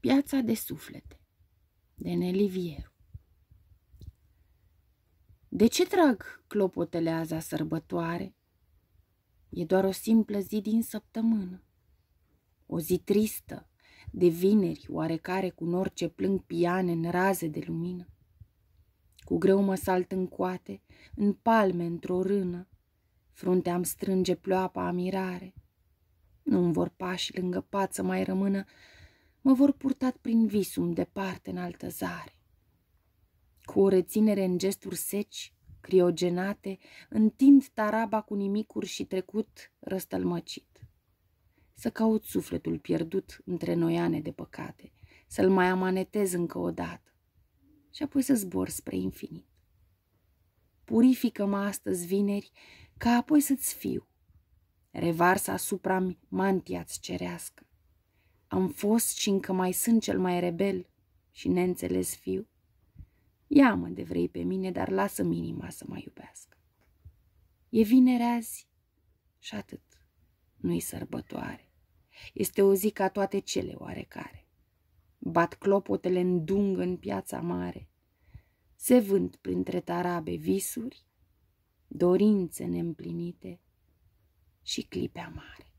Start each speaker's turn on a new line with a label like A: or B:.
A: Piața de suflete de Nelivieru De ce trag clopotele aza sărbătoare? E doar o simplă zi din săptămână. O zi tristă, de vineri oarecare cu nor ce plâng piane în raze de lumină. Cu greu mă salt în coate, în palme, într-o rână, fruntea îmi strânge ploapa amirare. Nu-mi vor pași lângă pat să mai rămână mă vor purta prin visum departe în altă zare. Cu o reținere în gesturi seci, criogenate, întind taraba cu nimicuri și trecut răstălmăcit. Să caut sufletul pierdut între noiane de păcate, să-l mai amanetez încă o dată și apoi să zbor spre infinit. Purifică-mă astăzi vineri, ca apoi să-ți fiu. Revarsă asupra-mi mantia-ți cerească am fost și încă mai sunt cel mai rebel și neînțeles fiu. Ia-mă de vrei pe mine, dar lasă-mi inima să mă iubească. E vinere azi și atât. Nu-i sărbătoare. Este o zi ca toate cele oarecare. Bat clopotele în dung în piața mare. Se vând printre tarabe visuri, dorințe neîmplinite și clipea amare.